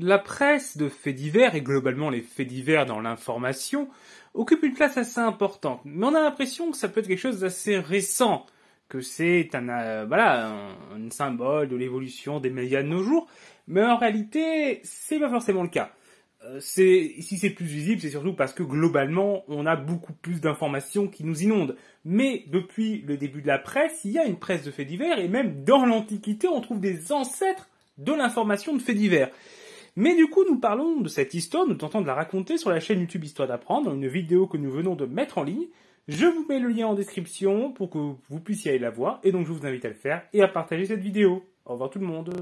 La presse de faits divers et globalement les faits divers dans l'information occupe une place assez importante, mais on a l'impression que ça peut être quelque chose d'assez récent, que c'est un, euh, symbole de l'évolution des médias de nos jours, mais en réalité, c'est pas forcément le cas. Euh, si c'est plus visible, c'est surtout parce que globalement, on a beaucoup plus d'informations qui nous inondent. Mais depuis le début de la presse, il y a une presse de faits divers, et même dans l'Antiquité, on trouve des ancêtres de l'information de faits divers. Mais du coup, nous parlons de cette histoire, nous tentons de la raconter sur la chaîne YouTube Histoire d'apprendre, une vidéo que nous venons de mettre en ligne. Je vous mets le lien en description pour que vous puissiez aller la voir, et donc je vous invite à le faire et à partager cette vidéo. Au revoir tout le monde